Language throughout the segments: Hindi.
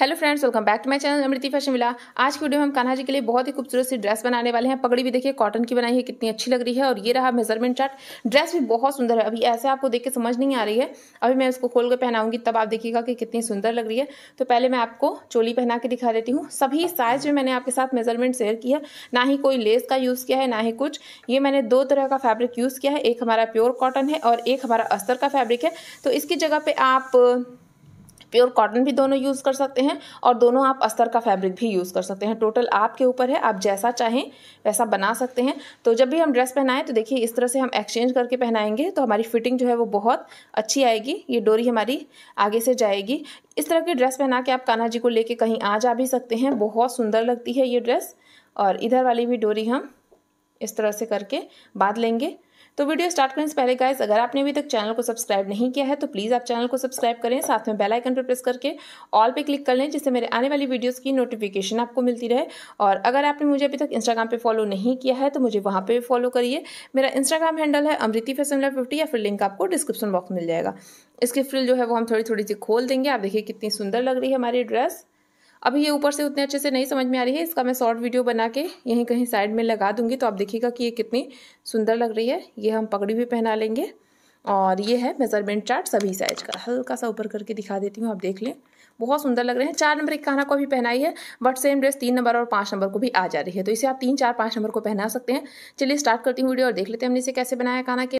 hello friends welcome back to my channel Amriti fashion मिला आज की वीडियो में हम कान्हा जी के लिए बहुत ही खूबसूरत सी ड्रेस बनाने वाले हैं पगड़ी भी देखिए कॉटन की बनाई है कितनी अच्छी लग रही है और ये रहा मेजरमेंट चार्ट ड्रेस भी बहुत सुंदर है अभी ऐसे आपको देख के समझ नहीं आ रही है अभी मैं इसको खोल कर पहनाऊंगी तब आप देखिएगा कि कितनी सुंदर लग रही है तो पहले मैं आपको चोली पहना के दिखा देती हूँ सभी साइज में मैंने आपके साथ मेजरमेंट शेयर की है ना ही कोई लेस का यूज़ किया है ना ही कुछ ये मैंने दो तरह का फैब्रिक यूज़ किया है एक हमारा प्योर कॉटन है और एक हमारा अस्तर का फैब्रिक है तो इसकी जगह पर आप प्योर कॉटन भी दोनों यूज़ कर सकते हैं और दोनों आप अस्तर का फैब्रिक भी यूज़ कर सकते हैं टोटल आपके ऊपर है आप जैसा चाहें वैसा बना सकते हैं तो जब भी हम ड्रेस पहनाएं तो देखिए इस तरह से हम एक्सचेंज करके पहनाएंगे तो हमारी फिटिंग जो है वो बहुत अच्छी आएगी ये डोरी हमारी आगे से जाएगी इस तरह की ड्रेस पहना के आप कान्हा जी को लेके कहीं आ जा भी सकते हैं बहुत सुंदर लगती है ये ड्रेस और इधर वाली भी डोरी हम इस तरह से करके बांध लेंगे तो वीडियो स्टार्ट करने से पहले गाइज अगर आपने अभी तक चैनल को सब्सक्राइब नहीं किया है तो प्लीज़ आप चैनल को सब्सक्राइब करें साथ में बेल आइकन पर प्रेस करके ऑल पे क्लिक कर लें जिससे मेरे आने वाली वीडियोस की नोटिफिकेशन आपको मिलती रहे और अगर आपने मुझे अभी तक इंस्टाग्राम पे फॉलो नहीं किया है तो मुझे वहाँ पर भी फॉलो करिए मेरा इंस्टाग्राम हैंडल है अमृति फैसन फिफ्टी या फिर लिंक आपको डिस्क्रिप्शन बॉक्स मिल जाएगा इसकी फ्रिल जो है वो हम थोड़ी थोड़ी सी खोल देंगे आप देखिए कितनी सुंदर लग रही है हमारी ड्रेस अभी ये ऊपर से उतने अच्छे से नहीं समझ में आ रही है इसका मैं शॉर्ट वीडियो बना के यहीं कहीं साइड में लगा दूंगी तो आप देखिएगा कि ये कितनी सुंदर लग रही है ये हम पगड़ी भी पहना लेंगे और ये है मेज़रमेंट चार्ट सभी साइज का हल्का सा ऊपर करके दिखा देती हूँ आप देख लें बहुत सुंदर लग रहे हैं चार नंबर एक कहना को भी पहनाई है बट सेम ड्रेस तीन नंबर और पाँच नंबर को भी आ जा रही है तो इसे आप तीन चार पाँच नंबर को पहना सकते हैं चलिए स्टार्ट करती हूँ वीडियो और देख लेते हैं हमने इसे कैसे बनाया कहना के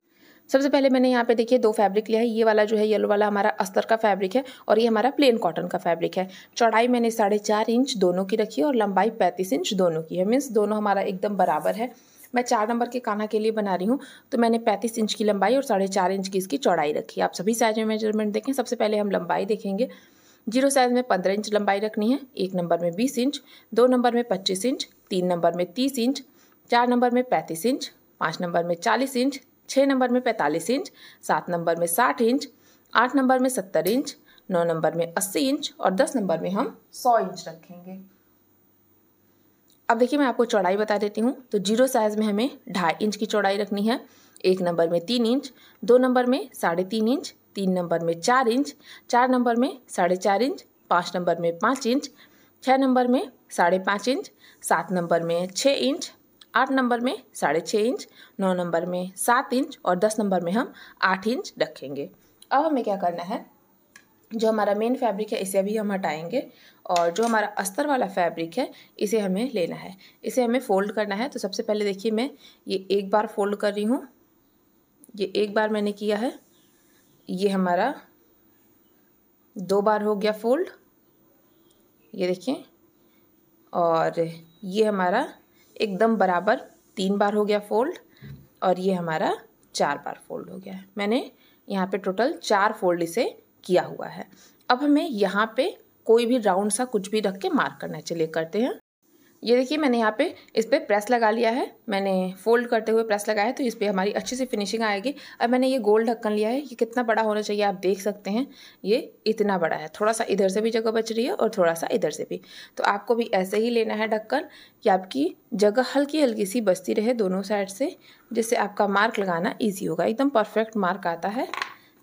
सबसे पहले मैंने यहाँ पे देखिए दो फैब्रिक लिया है ये वाला जो है येलो वाला हमारा अस्तर का फैब्रिक है और ये हमारा प्लेन कॉटन का फैब्रिक है चौड़ाई मैंने साढ़े चार इंच दोनों की रखी है और लंबाई पैंतीस इंच दोनों की है मीन्स दोनों हमारा एकदम बराबर है मैं चार नंबर के काना के लिए बना रही हूँ तो मैंने पैंतीस इंच की लंबाई और साढ़े चार इंच की इसकी चौड़ाई रखी आप सभी साइज में मेजरमेंट देखें सबसे पहले हम लंबाई देखेंगे जीरो साइज में पंद्रह इंच लंबाई रखनी है एक नंबर में बीस इंच दो नंबर में पच्चीस इंच तीन नंबर में तीस इंच चार नंबर में पैंतीस इंच पाँच नंबर में चालीस इंच छः नंबर में पैंतालीस इंच सात नंबर में साठ इंच आठ नंबर में सत्तर इंच नौ नंबर में अस्सी इंच और दस नंबर में हम सौ इंच रखेंगे अब देखिए मैं आपको चौड़ाई बता देती हूँ तो जीरो साइज़ में हमें ढाई इंच की चौड़ाई रखनी है एक नंबर में तीन इंच दो नंबर में साढ़े तीन इंच तीन नंबर में चार इंच चार नंबर में साढ़े चार इंच पाँच नंबर में पाँच इंच छः नंबर में साढ़े पाँच इंच सात नंबर में छः इंच आठ नंबर में साढ़े छः इंच नौ नंबर में सात इंच और दस नंबर में हम आठ इंच रखेंगे अब हमें क्या करना है जो हमारा मेन फैब्रिक है इसे अभी हम हटाएंगे और जो हमारा अस्तर वाला फैब्रिक है इसे हमें लेना है इसे हमें फ़ोल्ड करना है तो सबसे पहले देखिए मैं ये एक बार फ़ोल्ड कर रही हूँ ये एक बार मैंने किया है ये हमारा दो बार हो गया फोल्ड ये देखिए और ये हमारा एकदम बराबर तीन बार हो गया फोल्ड और ये हमारा चार बार फोल्ड हो गया है मैंने यहाँ पे टोटल चार फोल्ड इसे किया हुआ है अब हमें यहाँ पे कोई भी राउंड सा कुछ भी रख के मार्क करना है चलिए करते हैं ये देखिए मैंने यहाँ पे इस पर प्रेस लगा लिया है मैंने फोल्ड करते हुए प्रेस लगाया है तो इस पर हमारी अच्छी सी फिनिशिंग आएगी अब मैंने ये गोल ढक्कन लिया है ये कितना बड़ा होना चाहिए आप देख सकते हैं ये इतना बड़ा है थोड़ा सा इधर से भी जगह बच रही है और थोड़ा सा इधर से भी तो आपको भी ऐसे ही लेना है ढक्कन कि आपकी जगह हल्की हल्की सी बचती रहे दोनों साइड से जिससे आपका मार्क लगाना ईजी होगा एकदम परफेक्ट मार्क आता है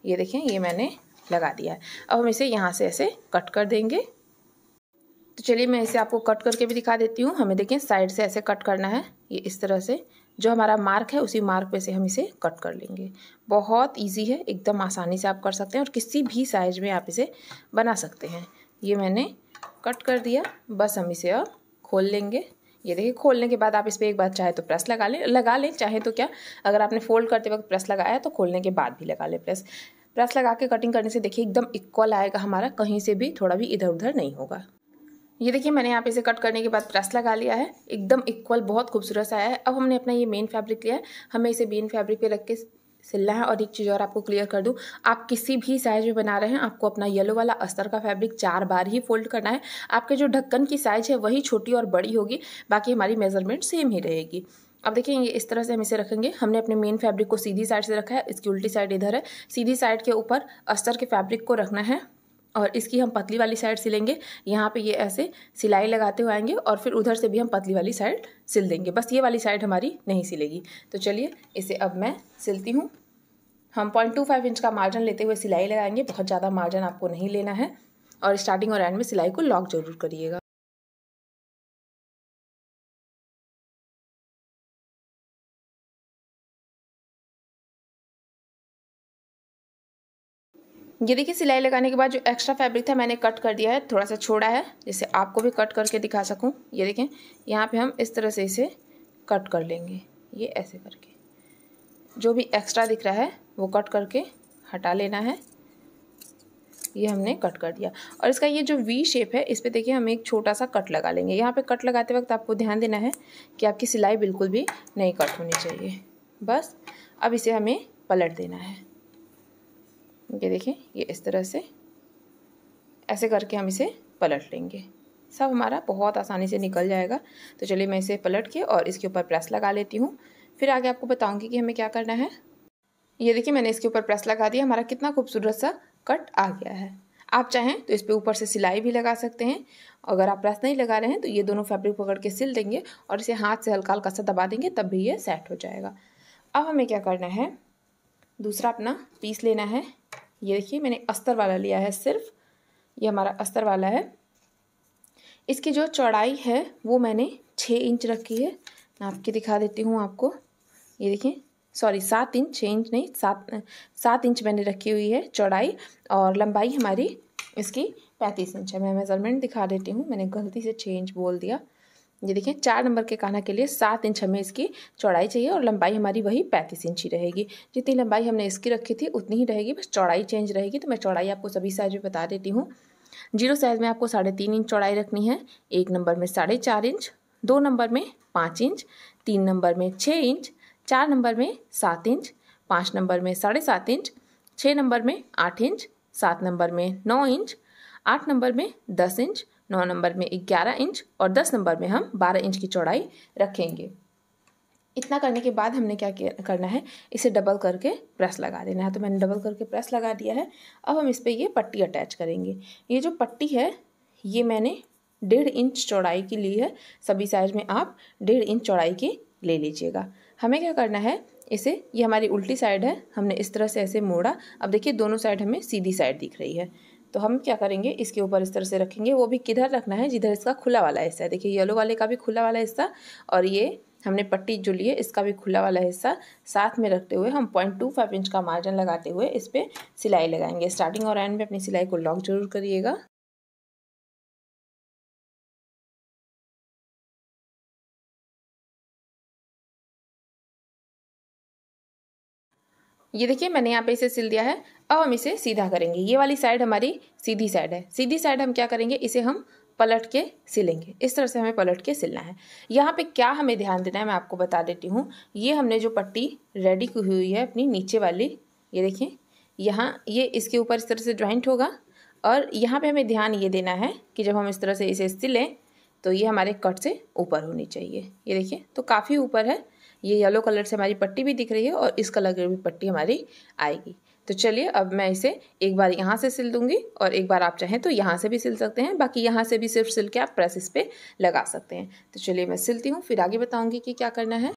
ये देखें ये मैंने लगा दिया है अब हम इसे यहाँ से ऐसे कट कर देंगे तो चलिए मैं इसे आपको कट करके भी दिखा देती हूँ हमें देखिए साइड से ऐसे कट करना है ये इस तरह से जो हमारा मार्क है उसी मार्क पे से हम इसे कट कर लेंगे बहुत इजी है एकदम आसानी से आप कर सकते हैं और किसी भी साइज में आप इसे बना सकते हैं ये मैंने कट कर दिया बस हम इसे अब खोल लेंगे ये देखिए खोलने के बाद आप इस पर एक बार चाहे तो प्रेस लगा लें लगा लें चाहे तो क्या अगर आपने फोल्ड करते वक्त प्रेस लगाया तो खोलने के बाद भी लगा लें प्रेस प्रेस लगा के कटिंग करने से देखिए एकदम इक्वल आएगा हमारा कहीं से भी थोड़ा भी इधर उधर नहीं होगा ये देखिए मैंने यहाँ पे इसे कट करने के बाद प्रेस लगा लिया है एकदम इक्वल बहुत खूबसूरत सा है अब हमने अपना ये मेन फैब्रिक लिया है हमें इसे मेन फैब्रिक पे रख के सिलना है और एक चीज़ और आपको क्लियर कर दूँ आप किसी भी साइज़ में बना रहे हैं आपको अपना येलो वाला अस्तर का फैब्रिक चार बार ही फोल्ड करना है आपके जो ढक्कन की साइज़ है वही छोटी और बड़ी होगी बाकी हमारी मेजरमेंट सेम ही रहेगी अब ये इस तरह से हम इसे रखेंगे हमने अपने मेन फैब्रिक को सीधी साइड से रखा है इसकी उल्टी साइड इधर है सीधी साइड के ऊपर अस्तर के फैब्रिक को रखना है और इसकी हम पतली वाली साइड सिलेंगे यहाँ पे ये ऐसे सिलाई लगाते हुए आएंगे और फिर उधर से भी हम पतली वाली साइड सिल देंगे बस ये वाली साइड हमारी नहीं सिलेगी तो चलिए इसे अब मैं सिलती हूँ हम पॉइंट टू फाइव इंच का मार्जिन लेते हुए सिलाई लगाएंगे बहुत ज़्यादा मार्जिन आपको नहीं लेना है और स्टार्टिंग और एंड में सिलाई को लॉक जरूर करिएगा ये देखिए सिलाई लगाने के बाद जो एक्स्ट्रा फैब्रिक था मैंने कट कर दिया है थोड़ा सा छोड़ा है जिससे आपको भी कट करके दिखा सकूँ ये देखें यहाँ पे हम इस तरह से इसे कट कर लेंगे ये ऐसे करके जो भी एक्स्ट्रा दिख रहा है वो कट करके हटा लेना है ये हमने कट कर दिया और इसका ये जो वी शेप है इस पर देखिए हम एक छोटा सा कट लगा लेंगे यहाँ पे कट लगाते वक्त आपको ध्यान देना है कि आपकी सिलाई बिल्कुल भी नहीं कट होनी चाहिए बस अब इसे हमें पलट देना है ये देखिए ये इस तरह से ऐसे करके हम इसे पलट लेंगे सब हमारा बहुत आसानी से निकल जाएगा तो चलिए मैं इसे पलट के और इसके ऊपर प्रेस लगा लेती हूँ फिर आगे आपको बताऊँगी कि हमें क्या करना है ये देखिए मैंने इसके ऊपर प्रेस लगा दिया हमारा कितना खूबसूरत सा कट आ गया है आप चाहें तो इस पर ऊपर से सिलाई भी लगा सकते हैं अगर आप प्रेस नहीं लगा रहे हैं तो ये दोनों फैब्रिक पकड़ के सिल देंगे और इसे हाथ से हल्का हल्का सा दबा देंगे तब भी ये सेट हो जाएगा अब हमें क्या करना है दूसरा अपना पीस लेना है ये देखिए मैंने अस्तर वाला लिया है सिर्फ ये हमारा अस्तर वाला है इसकी जो चौड़ाई है वो मैंने छः इंच रखी है मैं आपकी दिखा देती हूँ आपको ये देखिए सॉरी सात इंच छः इंच नहीं सात सात इंच मैंने रखी हुई है चौड़ाई और लंबाई हमारी इसकी पैंतीस इंच है मैं मेज़रमेंट दिखा देती हूँ मैंने गलती से छः इंच बोल दिया ये देखिए चार नंबर के कान्हा के लिए सात इंच हमें इसकी चौड़ाई चाहिए और लंबाई हमारी वही पैंतीस इंच ही रहेगी जितनी लंबाई हमने इसकी रखी थी उतनी ही रहेगी बस चौड़ाई चेंज रहेगी तो मैं चौड़ाई आपको सभी साइज में बता देती हूँ जीरो साइज में आपको साढ़े तीन इंच चौड़ाई रखनी है एक नंबर में साढ़े चार इंच दो नंबर में पाँच इंच तीन नंबर में छः इंच चार नंबर में सात इंच पाँच नंबर में साढ़े सात इंच छः नंबर में आठ इंच सात नंबर में नौ इंच आठ नंबर में दस इंच नौ नंबर में ग्यारह इंच और दस नंबर में हम बारह इंच की चौड़ाई रखेंगे इतना करने के बाद हमने क्या करना है इसे डबल करके प्रेस लगा देना है तो मैंने डबल करके प्रेस लगा दिया है अब हम इस पर ये पट्टी अटैच करेंगे ये जो पट्टी है ये मैंने डेढ़ इंच चौड़ाई की ली है सभी साइज में आप डेढ़ इंच चौड़ाई की ले लीजिएगा हमें क्या करना है इसे ये हमारी उल्टी साइड है हमने इस तरह से ऐसे मोड़ा अब देखिए दोनों साइड हमें सीधी साइड दिख रही है तो हम क्या करेंगे इसके ऊपर इस तरह से रखेंगे वो भी किधर रखना है जिधर इसका खुला वाला हिस्सा है देखिए येलो वाले का भी खुला वाला हिस्सा और ये हमने पट्टी जो ली है इसका भी खुला वाला हिस्सा साथ में रखते हुए हम पॉइंट टू फाइव इंच का मार्जिन लगाते हुए इस पर सिलाई लगाएंगे स्टार्टिंग और एंड में अपनी सिलाई को लॉक जरूर करिएगा ये देखिए मैंने यहाँ पे इसे सिल दिया है अब हम इसे सीधा करेंगे ये वाली साइड हमारी सीधी साइड है सीधी साइड हम क्या करेंगे इसे हम पलट के सिलेंगे इस तरह से हमें पलट के सिलना है यहाँ पे क्या हमें ध्यान देना है मैं आपको बता देती हूँ ये हमने जो पट्टी रेडी की हुई है अपनी नीचे वाली ये देखिए यहाँ ये इसके ऊपर इस तरह से ज्वाइंट होगा और यहाँ पे हमें ध्यान ये देना है कि जब हम इस तरह से इसे सिलें तो ये हमारे कट से ऊपर होनी चाहिए ये देखिए तो काफ़ी ऊपर है ये येलो कलर से हमारी पट्टी भी दिख रही है और इस कलर की भी पट्टी हमारी आएगी तो चलिए अब मैं इसे एक बार यहाँ से सिल दूंगी और एक बार आप चाहें तो यहाँ से भी सिल सकते हैं बाकी यहाँ से भी सिर्फ सिल के आप प्रेस इस पर लगा सकते हैं तो चलिए मैं सिलती हूँ फिर आगे बताऊँगी कि क्या करना है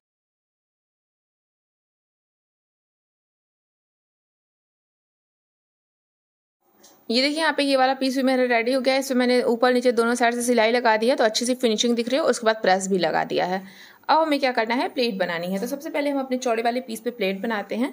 ये देखिए यहाँ पे ये वाला पीस भी मेरा रेडी हो गया है इसमें मैंने ऊपर नीचे दोनों साइड से सिलाई लगा दी है तो अच्छी सी फिनिशिंग दिख रही है उसके बाद प्रेस भी लगा दिया है अब हमें क्या करना है प्लेट बनानी है तो सबसे पहले हम अपने चौड़े वाले पीस पे प्लेट बनाते हैं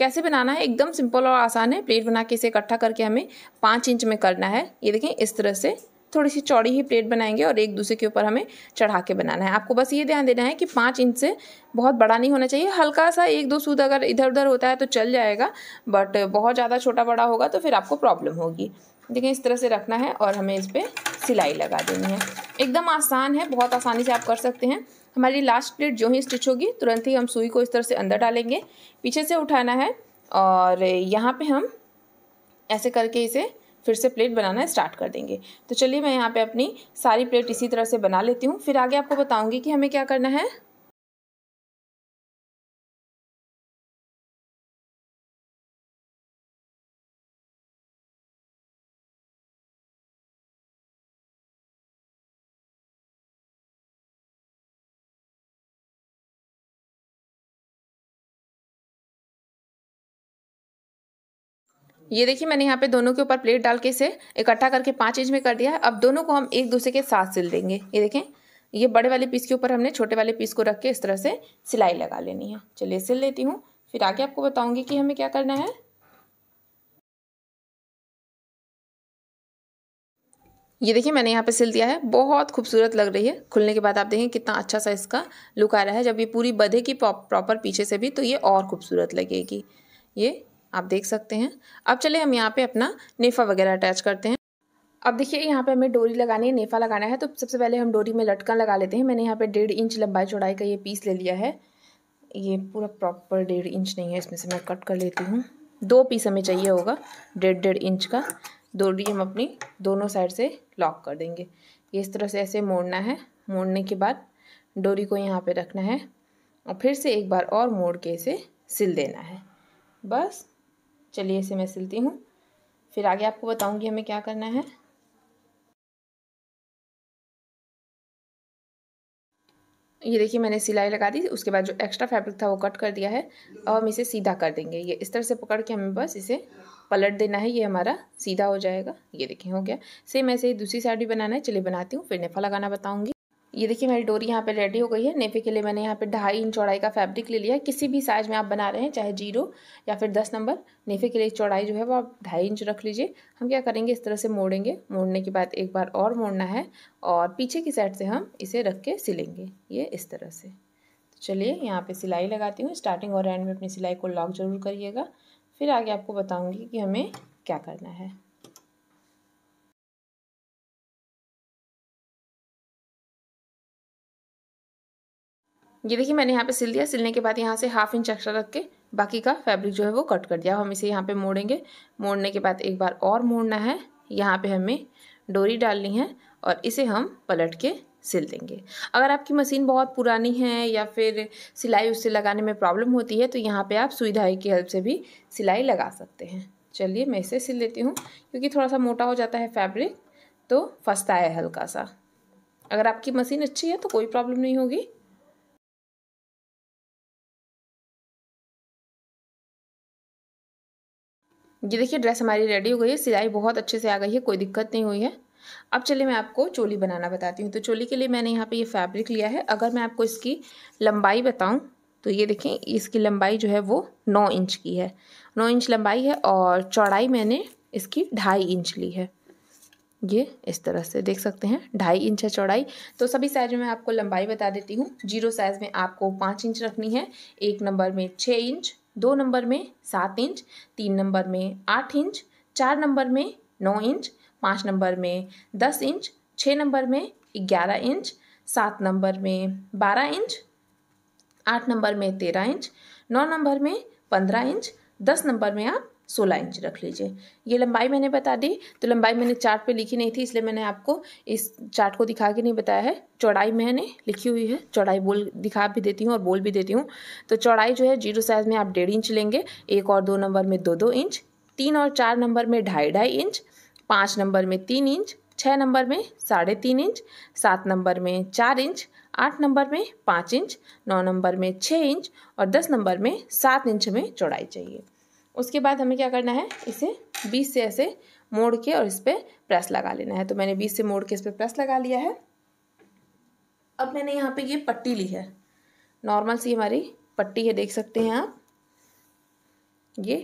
कैसे बनाना है एकदम सिंपल और आसान है प्लेट बना के इसे इकट्ठा करके हमें पाँच इंच में करना है ये देखें इस तरह से थोड़ी सी चौड़ी ही प्लेट बनाएंगे और एक दूसरे के ऊपर हमें चढ़ा के बनाना है आपको बस ये ध्यान देना है कि पाँच इंच से बहुत बड़ा नहीं होना चाहिए हल्का सा एक दो सूद अगर इधर उधर होता है तो चल जाएगा बट बहुत ज़्यादा छोटा बड़ा होगा तो फिर आपको प्रॉब्लम होगी देखें इस तरह से रखना है और हमें इस पर सिलाई लगा देनी है एकदम आसान है बहुत आसानी से आप कर सकते हैं हमारी लास्ट प्लेट जो ही स्टिच होगी तुरंत ही हम सुई को इस तरह से अंदर डालेंगे पीछे से उठाना है और यहाँ पे हम ऐसे करके इसे फिर से प्लेट बनाना स्टार्ट कर देंगे तो चलिए मैं यहाँ पे अपनी सारी प्लेट इसी तरह से बना लेती हूँ फिर आगे आपको बताऊँगी कि हमें क्या करना है ये देखिए मैंने यहाँ पे दोनों के ऊपर प्लेट डाल के इसे इकट्ठा करके पाँच इंच में कर दिया है अब दोनों को हम एक दूसरे के साथ सिल देंगे ये देखें ये बड़े वाले पीस के ऊपर हमने छोटे वाले पीस को रख के इस तरह से सिलाई लगा लेनी है चलिए सिल लेती हूँ फिर आगे आपको बताऊँगी कि हमें क्या करना है ये देखिए मैंने यहाँ पे सिल दिया है बहुत खूबसूरत लग रही है खुलने के बाद आप देखें कितना अच्छा सा इसका लुक आ रहा है जब ये पूरी बधे की प्रॉपर पीछे से भी तो ये और खूबसूरत लगेगी ये आप देख सकते हैं अब चले हम यहाँ पे अपना नेफा वगैरह अटैच करते हैं अब देखिए यहाँ पे हमें डोरी लगानी है नेफा लगाना है तो सबसे पहले हम डोरी में लटकन लगा लेते हैं मैंने यहाँ पे डेढ़ इंच लंबाई चौड़ाई का ये पीस ले लिया है ये पूरा प्रॉपर डेढ़ इंच नहीं है इसमें से मैं कट कर लेती हूँ दो पीस हमें चाहिए होगा डेढ़ डेढ़ इंच का डोरी हम अपनी दोनों साइड से लॉक कर देंगे ये इस तरह से ऐसे मोड़ना है मोड़ने के बाद डोरी को यहाँ पे रखना है और फिर से एक बार और मोड़ के इसे सिल देना है बस चलिए इसे मैं सिलती हूँ फिर आगे आपको बताऊँगी हमें क्या करना है ये देखिए मैंने सिलाई लगा दी उसके बाद जो एक्स्ट्रा फैब्रिक था वो कट कर दिया है अब हम इसे सीधा कर देंगे ये इस तरह से पकड़ के हमें बस इसे पलट देना है ये हमारा सीधा हो जाएगा ये देखिए हो गया सेम ऐसे ही दूसरी साइड भी बनाना है चलिए बनाती हूँ फिर नेफा लगाना बताऊँगी ये देखिए मेरी डोरी यहाँ पे रेडी हो गई है नेफे के लिए मैंने यहाँ पे ढाई इंच चौड़ाई का फैब्रिक ले लिया है किसी भी साइज़ में आप बना रहे हैं चाहे जीरो या फिर दस नंबर नेफे के लिए चौड़ाई जो है वो आप ढाई इंच रख लीजिए हम क्या करेंगे इस तरह से मोड़ेंगे मोड़ने के बाद एक बार और मोड़ना है और पीछे की साइड से हम इसे रख के सिलेंगे ये इस तरह से तो चलिए यहाँ पर सिलाई लगाती हूँ स्टार्टिंग और एंड में अपनी सिलाई को लॉक जरूर करिएगा फिर आगे आपको बताऊँगी कि हमें क्या करना है ये देखिए मैंने यहाँ पे सिल दिया सिलने के बाद यहाँ से हाफ इंच एक्स्ट्रा रख के बाकी का फैब्रिक जो है वो कट कर दिया हम इसे यहाँ पे मोड़ेंगे मोड़ने के बाद एक बार और मोड़ना है यहाँ पे हमें डोरी डालनी है और इसे हम पलट के सिल देंगे अगर आपकी मशीन बहुत पुरानी है या फिर सिलाई उससे लगाने में प्रॉब्लम होती है तो यहाँ पर आप सुई की हेल्प से भी सिलाई लगा सकते हैं चलिए मैं इसे सिल लेती हूँ क्योंकि थोड़ा सा मोटा हो जाता है फैब्रिक तो फंसता है हल्का सा अगर आपकी मशीन अच्छी है तो कोई प्रॉब्लम नहीं होगी ये देखिए ड्रेस हमारी रेडी हो गई है सिलाई बहुत अच्छे से आ गई है कोई दिक्कत नहीं हुई है अब चलिए मैं आपको चोली बनाना बताती हूँ तो चोली के लिए मैंने यहाँ पे ये फैब्रिक लिया है अगर मैं आपको इसकी लंबाई बताऊँ तो ये देखें इसकी लंबाई जो है वो नौ इंच की है नौ इंच लंबाई है और चौड़ाई मैंने इसकी ढाई इंच ली है ये इस तरह से देख सकते हैं ढाई इंच है चौड़ाई तो सभी साइज में आपको लंबाई बता देती हूँ जीरो साइज़ में आपको पाँच इंच रखनी है एक नंबर में छः इंच दो नंबर में सात इंच तीन नंबर में आठ इंच चार नंबर में नौ इंच पाँच नंबर में दस इंच छः नंबर में ग्यारह इंच सात नंबर में बारह इंच आठ नंबर में तेरह इंच नौ नंबर में पंद्रह इंच दस नंबर में आप सोलह इंच रख लीजिए ये लंबाई मैंने बता दी तो लंबाई मैंने चार्ट पे लिखी नहीं थी इसलिए मैंने आपको इस चार्ट को दिखा के नहीं बताया है चौड़ाई मैंने लिखी हुई है चौड़ाई बोल दिखा भी देती हूँ और बोल भी देती हूँ तो चौड़ाई जो है जीरो साइज़ में आप डेढ़ इंच लेंगे एक और दो नंबर में दो दो इंच तीन और चार नंबर में ढाई ढाई इंच पाँच नंबर में तीन इंच छः नंबर में साढ़े तीन इंच सात नंबर में चार इंच आठ नंबर में पाँच इंच नौ नंबर में छः इंच और दस नंबर में सात इंच में चौड़ाई चाहिए उसके बाद हमें क्या करना है इसे बीस से ऐसे मोड़ के और इस पर प्रेस लगा लेना है तो मैंने बीस से मोड़ के इस पर प्रेस लगा लिया है अब मैंने यहाँ पे ये पट्टी ली है नॉर्मल सी हमारी पट्टी है देख सकते हैं आप ये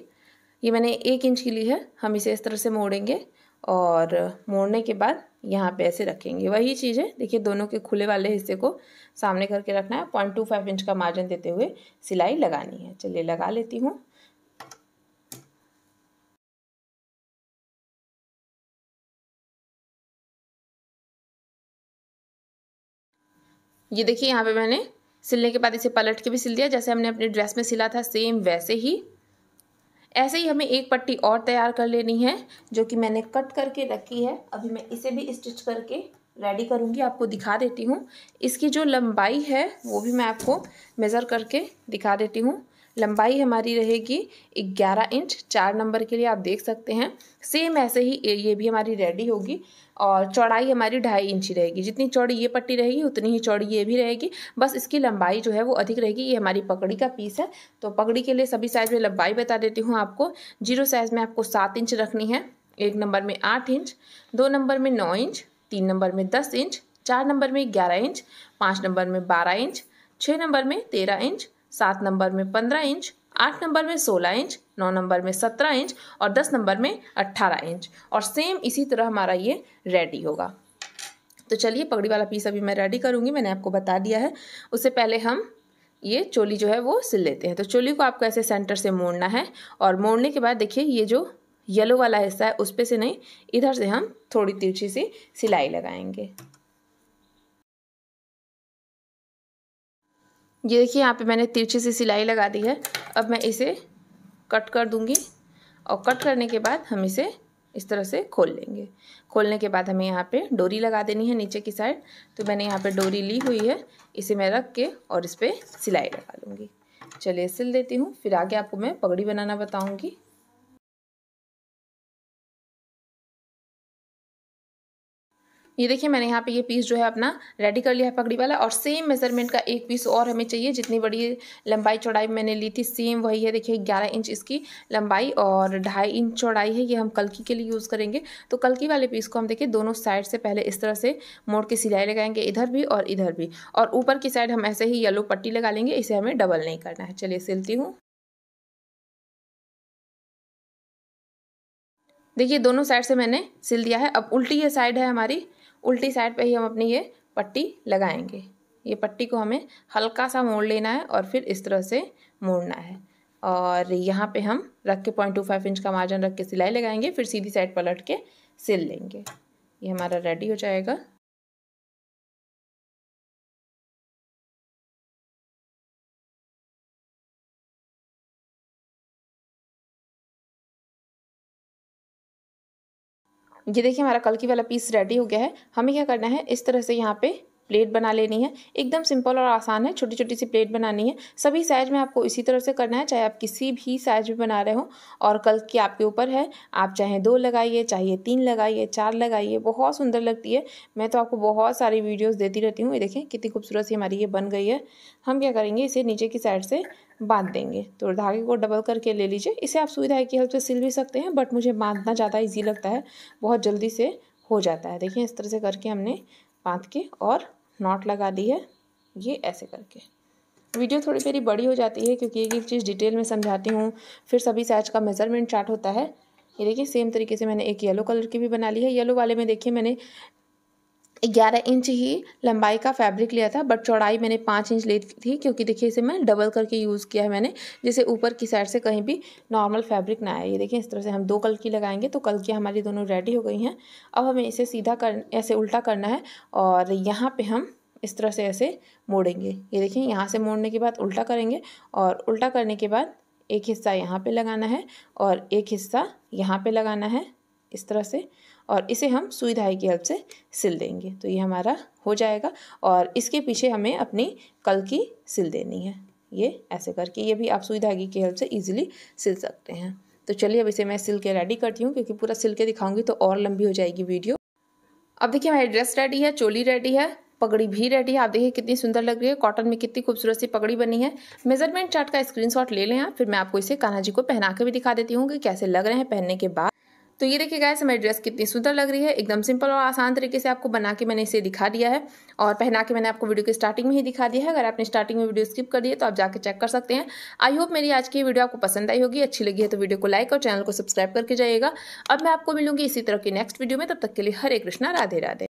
ये मैंने एक इंच की ली है हम इसे इस तरह से मोड़ेंगे और मोड़ने के बाद यहाँ पे ऐसे रखेंगे वही चीज़ है देखिए दोनों के खुले वाले हिस्से को सामने करके रखना है पॉइंट टू फाइव इंच का मार्जिन देते हुए सिलाई लगानी है चलिए लगा लेती हूँ ये देखिए यहाँ पे मैंने सिलने के बाद इसे पलट के भी सिल दिया जैसे हमने अपने ड्रेस में सिला था सेम वैसे ही ऐसे ही हमें एक पट्टी और तैयार कर लेनी है जो कि मैंने कट करके रखी है अभी मैं इसे भी स्टिच करके रेडी करूँगी आपको दिखा देती हूँ इसकी जो लंबाई है वो भी मैं आपको मेज़र करके दिखा देती हूँ लंबाई हमारी रहेगी 11 इंच चार नंबर के लिए आप देख सकते हैं सेम ऐसे ही ये भी हमारी रेडी होगी और चौड़ाई हमारी ढाई इंच ही रहेगी जितनी चौड़ी ये पट्टी रहेगी उतनी ही चौड़ी ये भी रहेगी बस इसकी लंबाई जो है वो अधिक रहेगी ये हमारी पकड़ी का पीस है तो पकड़ी के लिए सभी साइज़ में लंबाई बता देती हूँ आपको जीरो साइज़ में आपको सात इंच रखनी है एक नंबर में आठ इंच दो नंबर में नौ इंच तीन नंबर में दस इंच चार नंबर में ग्यारह इंच पाँच नंबर में बारह इंच छः नंबर में तेरह इंच सात नंबर में पंद्रह इंच आठ नंबर में सोलह इंच नौ नंबर में सत्रह इंच और दस नंबर में अट्ठारह इंच और सेम इसी तरह हमारा ये रेडी होगा तो चलिए पगड़ी वाला पीस अभी मैं रेडी करूँगी मैंने आपको बता दिया है उससे पहले हम ये चोली जो है वो सिल लेते हैं तो चोली को आपको ऐसे सेंटर से मोड़ना है और मोड़ने के बाद देखिए ये जो येलो वाला हिस्सा है उस पर से नहीं इधर से हम थोड़ी तिरछी सी सिलाई लगाएंगे ये देखिए यहाँ पे मैंने तिरछी सी सिलाई लगा दी है अब मैं इसे कट कर दूँगी और कट करने के बाद हम इसे इस तरह से खोल लेंगे खोलने के बाद हमें यहाँ पे डोरी लगा देनी है नीचे की साइड तो मैंने यहाँ पे डोरी ली हुई है इसे मैं रख के और इस पर सिलाई लगा लूँगी चलिए सिल देती हूँ फिर आगे आपको मैं पगड़ी बनाना बताऊँगी ये देखिए मैंने यहाँ पे ये पीस जो है अपना रेडी कर लिया है पगड़ी वाला और सेम मेजरमेंट का एक पीस और हमें चाहिए जितनी बड़ी लंबाई चौड़ाई मैंने ली थी सेम वही है देखिए ग्यारह इंच इसकी लंबाई और ढाई इंच चौड़ाई है ये हम कलकी के लिए यूज़ करेंगे तो कलकी वाले पीस को हम देखिए दोनों साइड से पहले इस तरह से मोड़ के सिलाई लगाएंगे इधर भी और इधर भी और ऊपर की साइड हम ऐसे ही येलो पट्टी लगा लेंगे इसे हमें डबल नहीं करना है चलिए सिलती हूँ देखिए दोनों साइड से मैंने सिल दिया है अब उल्टी ये साइड है हमारी उल्टी साइड पे ही हम अपनी ये पट्टी लगाएंगे ये पट्टी को हमें हल्का सा मोड़ लेना है और फिर इस तरह से मोड़ना है और यहाँ पे हम रख के पॉइंट टू फाइव इंच का मार्जिन रख के सिलाई लगाएंगे फिर सीधी साइड पलट के सिल लेंगे ये हमारा रेडी हो जाएगा ये देखिए हमारा कल की वाला पीस रेडी हो गया है हमें क्या करना है इस तरह से यहाँ पे प्लेट बना लेनी है एकदम सिंपल और आसान है छोटी छोटी सी प्लेट बनानी है सभी साइज में आपको इसी तरह से करना है चाहे आप किसी भी साइज में बना रहे हो और कल की आपके ऊपर है आप चाहे दो लगाइए चाहिए तीन लगाइए चार लगाइए बहुत सुंदर लगती है मैं तो आपको बहुत सारी वीडियोज़ देती रहती हूँ ये देखें कितनी खूबसूरत सी हमारी ये बन गई है हम क्या करेंगे इसे नीचे की साइड से बांध देंगे तो धागे को डबल करके ले लीजिए इसे आप सुविधा की हेल्प से सिल भी सकते हैं बट मुझे बांधना ज़्यादा ईजी लगता है बहुत जल्दी से हो जाता है देखिए इस तरह से करके हमने बांध के और नॉट लगा दी है ये ऐसे करके वीडियो थोड़ी मेरी बड़ी हो जाती है क्योंकि एक एक चीज़ डिटेल में समझाती हूँ फिर सभी साइज का मेज़रमेंट चार्ट होता है ये देखिए सेम तरीके से मैंने एक येलो कलर की भी बना ली है येलो वाले में देखिए मैंने ग्यारह इंच ही लंबाई का फैब्रिक लिया था बट चौड़ाई मैंने पाँच इंच ली थी क्योंकि देखिए इसे मैं डबल करके यूज़ किया है मैंने जिसे ऊपर की साइड से कहीं भी नॉर्मल फैब्रिक ना आए ये देखिए इस तरह से हम दो कल की लगाएंगे तो कल की हमारी दोनों रेडी हो गई हैं अब हमें इसे सीधा कर ऐसे उल्टा करना है और यहाँ पर हम इस तरह से ऐसे मोड़ेंगे ये देखिए यहाँ से मोड़ने के बाद उल्टा करेंगे और उल्टा करने के बाद एक हिस्सा यहाँ पर लगाना है और एक हिस्सा यहाँ पर लगाना है इस तरह से और इसे हम सुई धाई की हेल्प से सिल देंगे तो ये हमारा हो जाएगा और इसके पीछे हमें अपनी कल की सिल देनी है ये ऐसे करके ये भी आप सुई धागी की हेल्प से इजीली सिल सकते हैं तो चलिए अब इसे मैं सिल के रेडी करती हूँ क्योंकि पूरा सिल के दिखाऊंगी तो और लंबी हो जाएगी वीडियो अब देखिए हमारी ड्रेस रेडी है चोली रेडी है पगड़ी भी रेडी है आप देखिए कितनी सुंदर लग रही है कॉटन में कितनी खूबसूरत सी पगड़ी बनी है मेजरमेंट चार्ट का स्क्रीनशॉट ले लें आप फिर मैं आपको इसे कान्हा जी को पहना के भी दिखा देती हूँ कि कैसे लग रहे हैं पहनने के बाद तो ये देखिए गैस हमारी ड्रेस कितनी सुंदर लग रही है एकदम सिंपल और आसान तरीके से आपको बना के मैंने इसे दिखा दिया है और पहना के मैंने आपको वीडियो के स्टार्टिंग में ही दिखा दिया है अगर आपने स्टार्टिंग में वीडियो स्किप कर दिए तो आप जाकर चेक कर सकते हैं आई होप मेरी आज की वीडियो आपको पसंद आई होगी अच्छी लगी है तो वीडियो को लाइक और चैनल को सब्सक्राइब करके जाइएगा अब मैं आपको मिलूंगी इसी तरह की नेक्स्ट वीडियो में तब तक के लिए हरे कृष्णा राधे राधे